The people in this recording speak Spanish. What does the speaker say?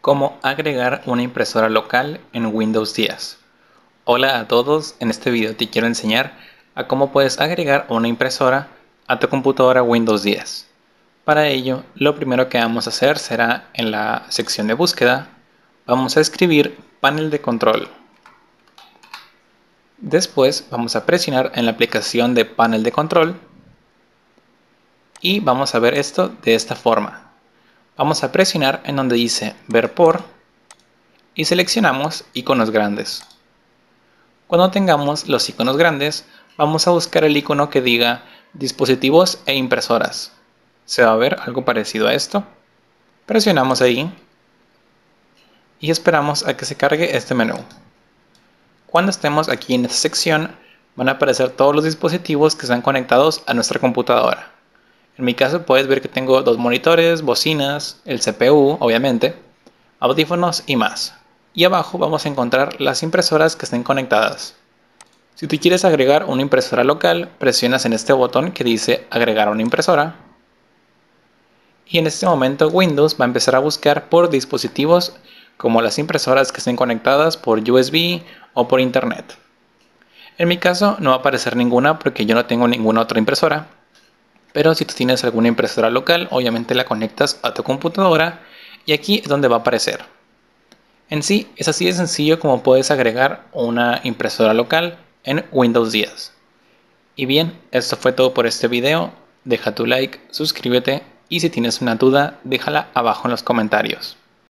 Cómo agregar una impresora local en Windows 10. Hola a todos, en este video te quiero enseñar a cómo puedes agregar una impresora a tu computadora Windows 10. Para ello, lo primero que vamos a hacer será en la sección de búsqueda, vamos a escribir panel de control. Después vamos a presionar en la aplicación de panel de control y vamos a ver esto de esta forma. Vamos a presionar en donde dice ver por y seleccionamos iconos grandes. Cuando tengamos los iconos grandes, vamos a buscar el icono que diga dispositivos e impresoras. Se va a ver algo parecido a esto. Presionamos ahí y esperamos a que se cargue este menú. Cuando estemos aquí en esta sección, van a aparecer todos los dispositivos que están conectados a nuestra computadora. En mi caso puedes ver que tengo dos monitores, bocinas, el CPU, obviamente, audífonos y más. Y abajo vamos a encontrar las impresoras que estén conectadas. Si tú quieres agregar una impresora local, presionas en este botón que dice agregar una impresora. Y en este momento Windows va a empezar a buscar por dispositivos como las impresoras que estén conectadas por USB o por internet. En mi caso no va a aparecer ninguna porque yo no tengo ninguna otra impresora, pero si tú tienes alguna impresora local, obviamente la conectas a tu computadora y aquí es donde va a aparecer. En sí, es así de sencillo como puedes agregar una impresora local en Windows 10. Y bien, esto fue todo por este video. Deja tu like, suscríbete y si tienes una duda, déjala abajo en los comentarios.